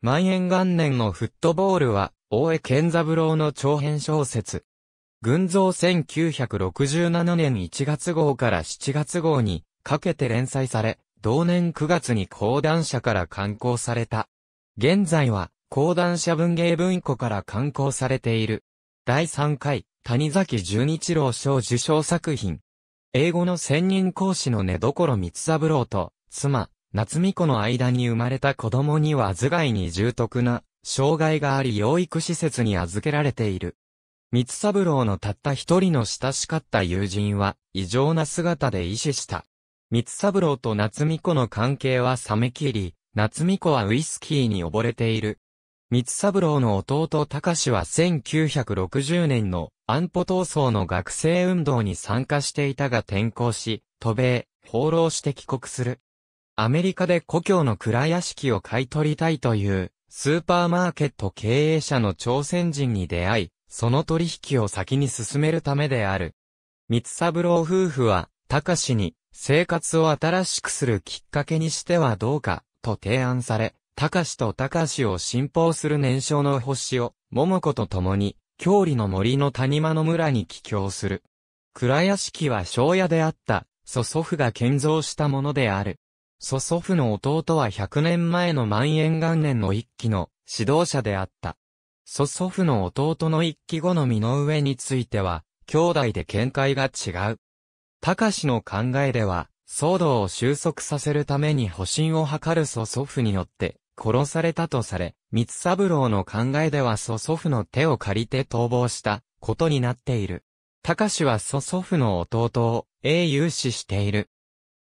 万円元年のフットボールは、大江健三郎の長編小説。群像1967年1月号から7月号にかけて連載され、同年9月に講談社から刊行された。現在は、講談社文芸文庫から刊行されている。第3回、谷崎潤一郎賞受賞作品。英語の専任講師の寝所光三郎と、妻、夏美子の間に生まれた子供には頭蓋に重篤な障害があり養育施設に預けられている。三三郎のたった一人の親しかった友人は異常な姿で医師した。三三郎と夏美子の関係は冷めきり、夏美子はウイスキーに溺れている。三三郎の弟隆は1960年の安保闘争の学生運動に参加していたが転校し、渡米、放浪して帰国する。アメリカで故郷の蔵屋敷を買い取りたいという、スーパーマーケット経営者の朝鮮人に出会い、その取引を先に進めるためである。三三郎夫婦は、高志に、生活を新しくするきっかけにしてはどうか、と提案され、高志と高志を信奉する年少の星を、桃子と共に、郷里の森の谷間の村に帰郷する。蔵屋敷は庄屋であった、祖祖父が建造したものである。祖祖父の弟は100年前の万延元年の一期の指導者であった。祖祖父の弟の一期後の身の上については、兄弟で見解が違う。隆の考えでは、騒動を収束させるために保身を図る祖祖父によって殺されたとされ、三三郎の考えでは祖祖父の手を借りて逃亡したことになっている。隆は祖祖父の弟を英雄視している。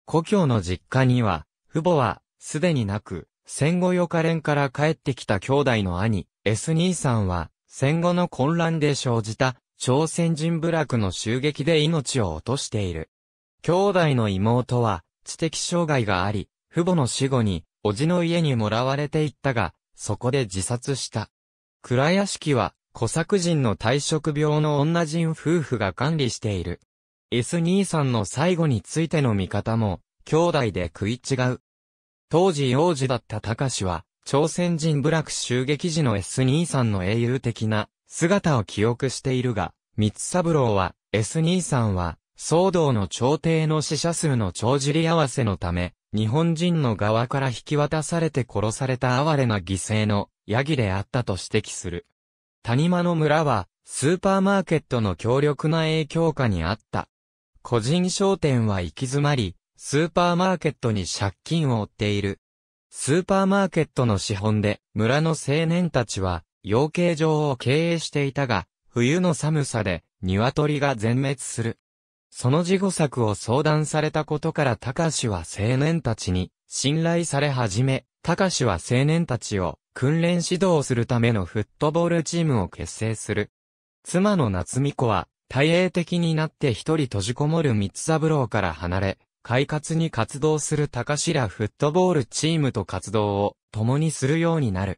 故郷の実家には父母は、すでになく、戦後よかれんから帰ってきた兄弟の兄、S 兄さんは、戦後の混乱で生じた、朝鮮人部落の襲撃で命を落としている。兄弟の妹は、知的障害があり、父母の死後に、叔父の家にもらわれていったが、そこで自殺した。倉屋敷は、小作人の退職病の女人夫婦が管理している。S 兄さんの最後についての見方も、兄弟で食い違う。当時幼児だった高氏は、朝鮮人部落襲撃時の S23 の英雄的な姿を記憶しているが、三三郎は、S23 は、騒動の朝廷の死者数の帳尻合わせのため、日本人の側から引き渡されて殺された哀れな犠牲のヤギであったと指摘する。谷間の村は、スーパーマーケットの強力な影響下にあった。個人商店は行き詰まり、スーパーマーケットに借金を負っている。スーパーマーケットの資本で村の青年たちは養鶏場を経営していたが、冬の寒さで鶏が全滅する。その事後策を相談されたことから高は青年たちに信頼され始め、高は青年たちを訓練指導するためのフットボールチームを結成する。妻の夏美子は、体営的になって一人閉じこもる三三郎から離れ、快活に活動する高志らフットボールチームと活動を共にするようになる。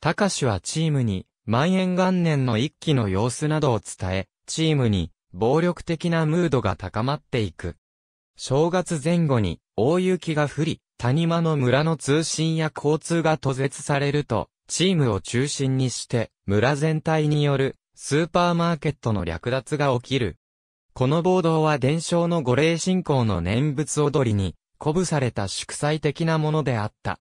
高志はチームに、蔓延元年の一期の様子などを伝え、チームに、暴力的なムードが高まっていく。正月前後に、大雪が降り、谷間の村の通信や交通が途絶されると、チームを中心にして、村全体による、スーパーマーケットの略奪が起きる。この暴動は伝承の五霊信仰の念仏踊りに、鼓舞された祝祭的なものであった。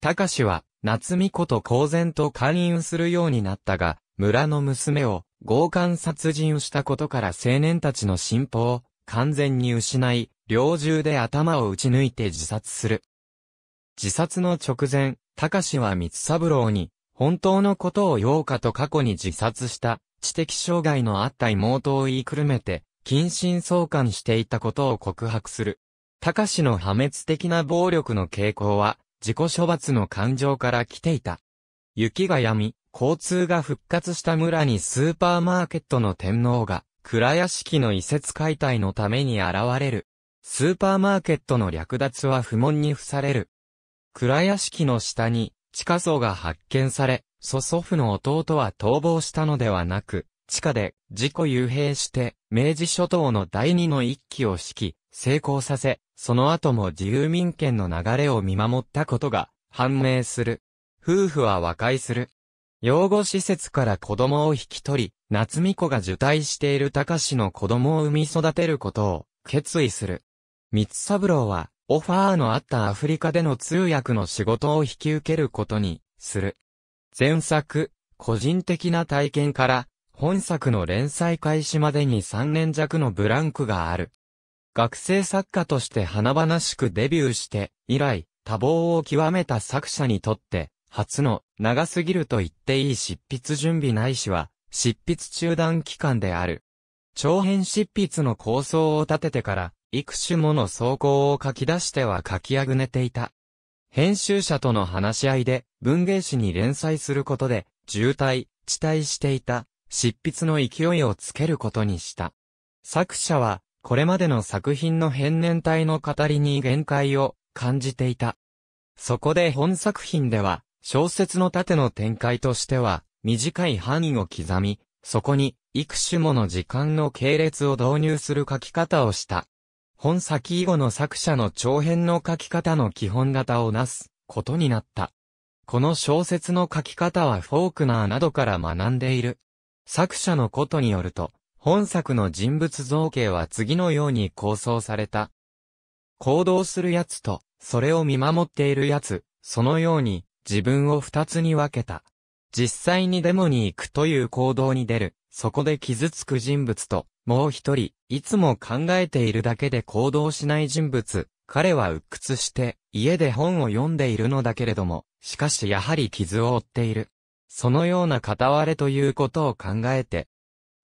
高氏は、夏美子と公然と勧誘するようになったが、村の娘を強姦殺人したことから青年たちの信仰を完全に失い、猟銃で頭を撃ち抜いて自殺する。自殺の直前、高氏は三三郎に、本当のことをうかと過去に自殺した、知的障害のあった妹を言いくるめて、近親相関していたことを告白する。高氏の破滅的な暴力の傾向は、自己処罰の感情から来ていた。雪が止み、交通が復活した村にスーパーマーケットの天皇が、蔵屋敷の移設解体のために現れる。スーパーマーケットの略奪は不問に付される。蔵屋敷の下に、地下層が発見され、祖祖父の弟は逃亡したのではなく、地下で自己幽閉して、明治諸島の第二の一期を指揮、成功させ、その後も自由民権の流れを見守ったことが判明する。夫婦は和解する。養護施設から子供を引き取り、夏美子が受胎している高志の子供を産み育てることを決意する。三三郎は、オファーのあったアフリカでの通訳の仕事を引き受けることにする。前作、個人的な体験から、本作の連載開始までに3年弱のブランクがある。学生作家として華々しくデビューして、以来、多忙を極めた作者にとって、初の長すぎると言っていい執筆準備ないしは、執筆中断期間である。長編執筆の構想を立ててから、幾種もの草稿を書き出しては書きあぐねていた。編集者との話し合いで、文芸誌に連載することで、渋滞、遅滞していた、執筆の勢いをつけることにした。作者は、これまでの作品の変年体の語りに限界を感じていた。そこで本作品では、小説の縦の展開としては、短い範囲を刻み、そこに、幾種もの時間の系列を導入する書き方をした。本先以後の作者の長編の書き方の基本型をなすことになった。この小説の書き方はフォークナーなどから学んでいる作者のことによると、本作の人物造形は次のように構想された。行動する奴と、それを見守っている奴、そのように、自分を二つに分けた。実際にデモに行くという行動に出る、そこで傷つく人物と、もう一人、いつも考えているだけで行動しない人物、彼は鬱屈して、家で本を読んでいるのだけれども、しかしやはり傷を負っている。そのような片割れということを考えて、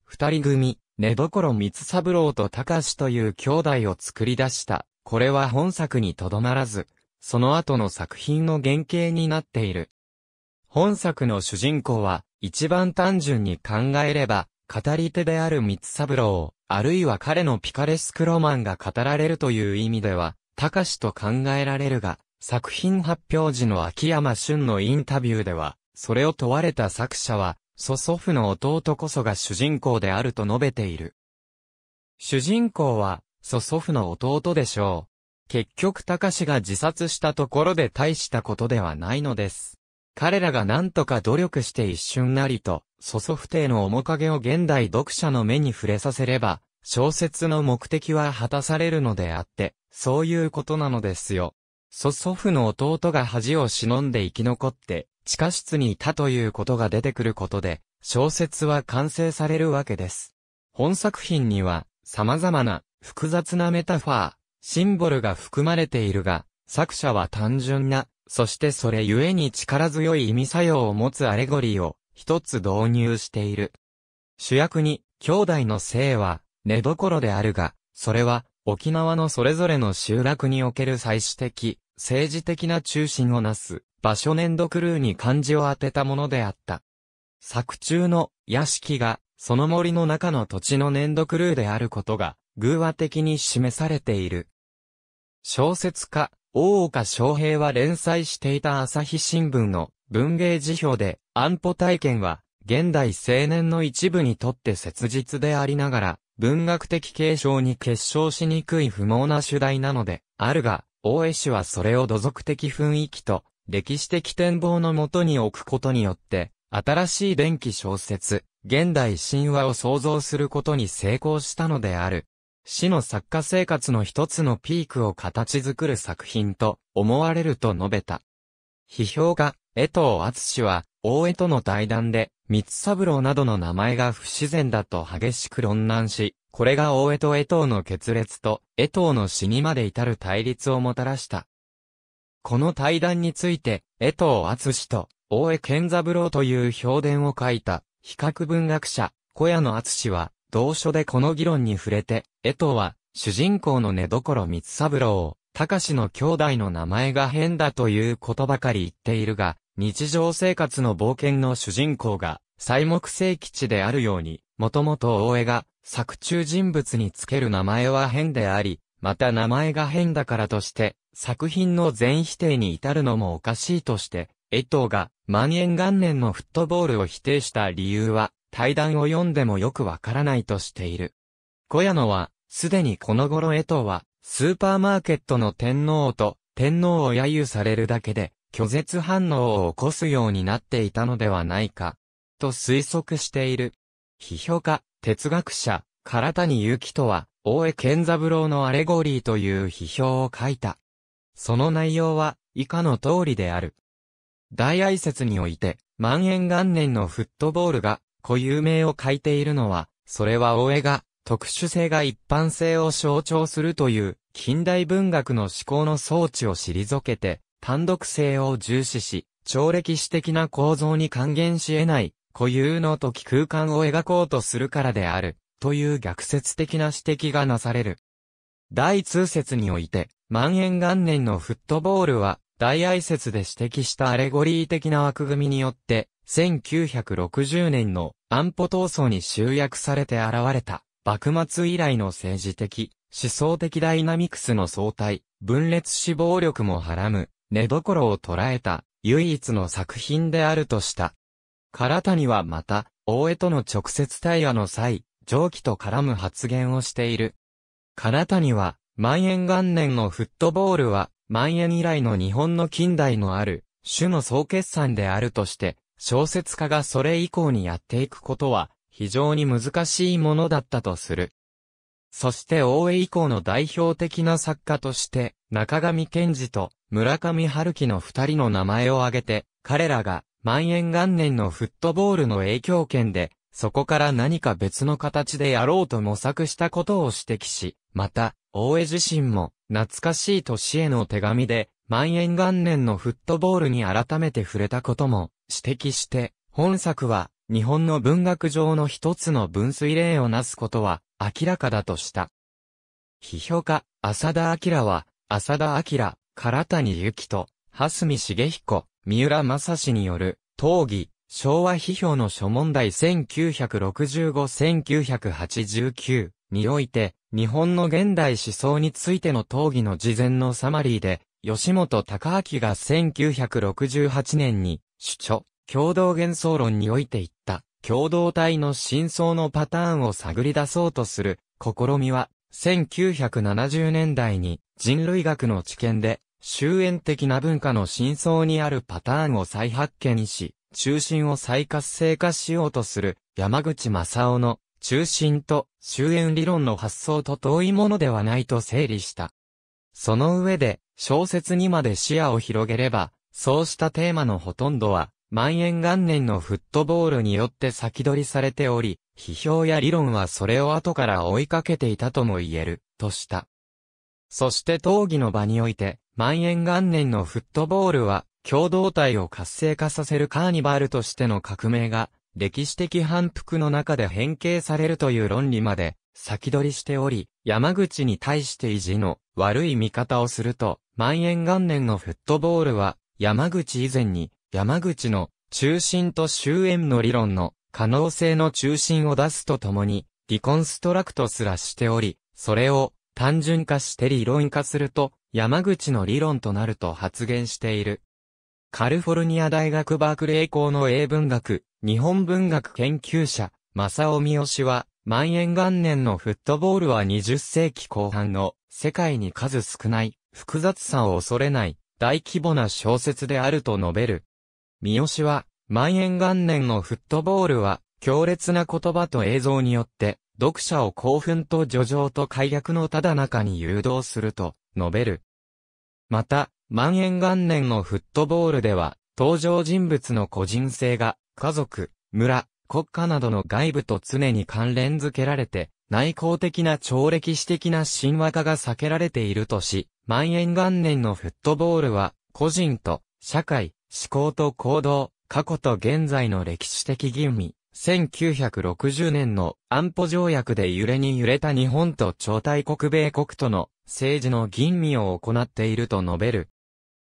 二人組、寝所三三郎と高志という兄弟を作り出した。これは本作にとどまらず、その後の作品の原型になっている。本作の主人公は、一番単純に考えれば、語り手である三三郎、あるいは彼のピカレスクロマンが語られるという意味では、高志と考えられるが、作品発表時の秋山俊のインタビューでは、それを問われた作者は、祖祖父の弟こそが主人公であると述べている。主人公は、祖祖父の弟でしょう。結局高志が自殺したところで大したことではないのです。彼らが何とか努力して一瞬なりと、祖祖父帝の面影を現代読者の目に触れさせれば、小説の目的は果たされるのであって、そういうことなのですよ。祖祖父の弟が恥を忍んで生き残って、地下室にいたということが出てくることで、小説は完成されるわけです。本作品には、様々な複雑なメタファー、シンボルが含まれているが、作者は単純な、そしてそれゆえに力強い意味作用を持つアレゴリーを一つ導入している。主役に、兄弟の性は寝所であるが、それは沖縄のそれぞれの集落における祭祀的、政治的な中心をなす場所粘土クルーに漢字を当てたものであった。作中の屋敷が、その森の中の土地の粘土クルーであることが、偶話的に示されている。小説家、大岡昌平は連載していた朝日新聞の文芸辞表で、安保体験は、現代青年の一部にとって切実でありながら、文学的継承に結晶しにくい不毛な主題なので、あるが、大江氏はそれを土俗的雰囲気と歴史的展望のもとに置くことによって、新しい電気小説、現代神話を創造することに成功したのである。死の作家生活の一つのピークを形作る作品と思われると述べた。批評家、江藤厚は、大江との対談で、三三郎などの名前が不自然だと激しく論難し、これが大江と江藤の決裂と、江藤の死にまで至る対立をもたらした。この対談について、江藤厚氏と、大江健三郎という評伝を書いた、比較文学者、小屋野厚氏は、同書でこの議論に触れて、江藤は、主人公の寝所三三郎を、高の兄弟の名前が変だということばかり言っているが、日常生活の冒険の主人公が、西木聖吉であるように、もともと大江が、作中人物につける名前は変であり、また名前が変だからとして、作品の全否定に至るのもおかしいとして、江藤が万円元年のフットボールを否定した理由は、対談を読んでもよくわからないとしている。小屋野は、すでにこの頃江藤は、スーパーマーケットの天皇と天皇を揶揄されるだけで、拒絶反応を起こすようになっていたのではないか、と推測している。批評家、哲学者、唐谷希とは、大江健三郎のアレゴリーという批評を書いた。その内容は以下の通りである。大挨拶において、万延元年のフットボールが固有名を書いているのは、それは大江が特殊性が一般性を象徴するという近代文学の思考の装置を退けて単独性を重視し、超歴史的な構造に還元し得ない固有の時空間を描こうとするからである。という逆説的な指摘がなされる。第通説において、万延元年のフットボールは、大愛説で指摘したアレゴリー的な枠組みによって、1960年の安保闘争に集約されて現れた、幕末以来の政治的、思想的ダイナミクスの相対、分裂死亡力もはらむ、寝所を捉えた、唯一の作品であるとした。唐谷はまた、大江との直接対話の際、蒸気と絡む発言をしている。彼方には、万延元年のフットボールは、万延以来の日本の近代のある、種の総決算であるとして、小説家がそれ以降にやっていくことは、非常に難しいものだったとする。そして大江以降の代表的な作家として、中上健治と村上春樹の二人の名前を挙げて、彼らが万延元年のフットボールの影響圏でそこから何か別の形でやろうと模索したことを指摘し、また、大江自身も、懐かしい年への手紙で、万延元年のフットボールに改めて触れたことも指摘して、本作は日本の文学上の一つの分水例をなすことは明らかだとした。批評家、浅田明は、浅田明、唐谷幸と、蓮見茂彦、三浦正史による、討議、昭和批評の諸問題1965-1989において、日本の現代思想についての討議の事前のサマリーで、吉本隆明が1968年に、主著、共同幻想論において言った、共同体の真相のパターンを探り出そうとする、試みは、1970年代に人類学の知見で、終焉的な文化の真相にあるパターンを再発見し、中心を再活性化しようとする山口正夫の中心と終焉理論の発想と遠いものではないと整理した。その上で小説にまで視野を広げれば、そうしたテーマのほとんどは、万延元年のフットボールによって先取りされており、批評や理論はそれを後から追いかけていたとも言える、とした。そして討議の場において、万延元年のフットボールは、共同体を活性化させるカーニバルとしての革命が、歴史的反復の中で変形されるという論理まで先取りしており、山口に対して意地の悪い見方をすると、万延元年のフットボールは山口以前に山口の中心と終焉の理論の可能性の中心を出すとともに、リコンストラクトすらしており、それを単純化して理論化すると、山口の理論となると発言している。カルフォルニア大学バークレー校の英文学、日本文学研究者、正尾三好は、万延元年のフットボールは20世紀後半の世界に数少ない複雑さを恐れない大規模な小説であると述べる。三好は万延元年のフットボールは強烈な言葉と映像によって読者を興奮と叙情と快逆のただ中に誘導すると述べる。また、万延元年のフットボールでは、登場人物の個人性が、家族、村、国家などの外部と常に関連づけられて、内向的な超歴史的な神話化が避けられているとし、万延元年のフットボールは、個人と、社会、思考と行動、過去と現在の歴史的吟味、1960年の安保条約で揺れに揺れた日本と超大国米国との政治の吟味を行っていると述べる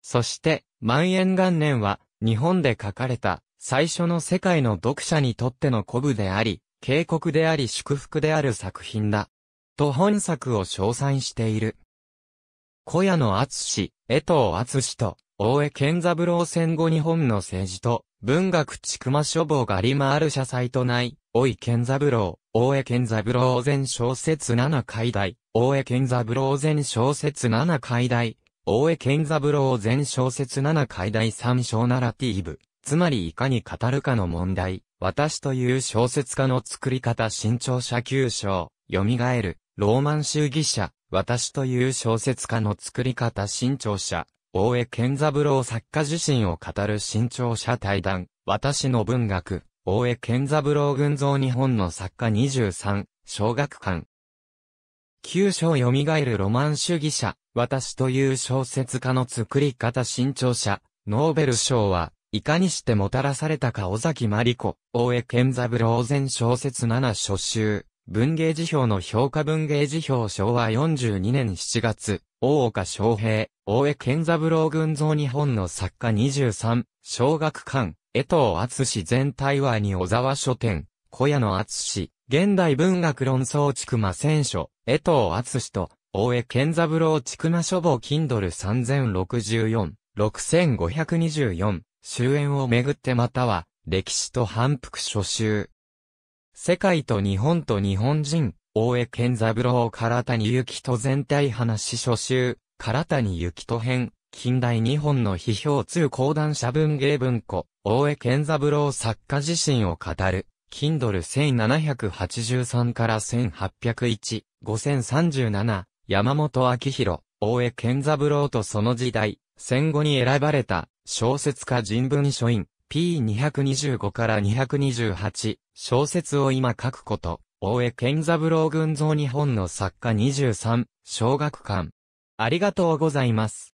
そして、万円元年は、日本で書かれた、最初の世界の読者にとっての古舞であり、警告であり祝福である作品だ。と本作を称賛している。小屋の厚氏、江藤厚氏と、大江健三郎戦後日本の政治と、文学ちく書房がリマある社祭とない、大江健三郎、大江健三郎前小説7解題、大江健三郎前小説7回題、大江健三郎全小説7回第3章ナラティーブ、つまりいかに語るかの問題、私という小説家の作り方新潮社9章、蘇る、ローマン主義者、私という小説家の作り方新潮社、大江健三郎作家自身を語る新潮社対談、私の文学、大江健三郎群像日本の作家23、小学館。9章蘇るロマン主義者、私という小説家の作り方新潮社、ノーベル賞は、いかにしてもたらされたか尾崎真理子、大江健三郎全小説7初集、文芸辞表の評価文芸辞表昭和42年7月、大岡昌平、大江健三郎群像日本の作家23、小学館、江藤厚史全体はに小沢書店、小屋の厚史、現代文学論争地区間選書、江藤厚史と、大江健三郎ち馬書房 Kindle 3064、6524、終焉をめぐってまたは、歴史と反復書集。世界と日本と日本人、大江健三郎唐谷幸人全体話書集、唐谷幸人編、近代日本の批評通講談社文芸文庫、大江健三郎作家自身を語る。Kindle 1783から1801、5037、山本明弘、大江健三郎とその時代、戦後に選ばれた、小説家人文書院、P225 から228、小説を今書くこと、大江健三郎群像日本の作家23、小学館。ありがとうございます。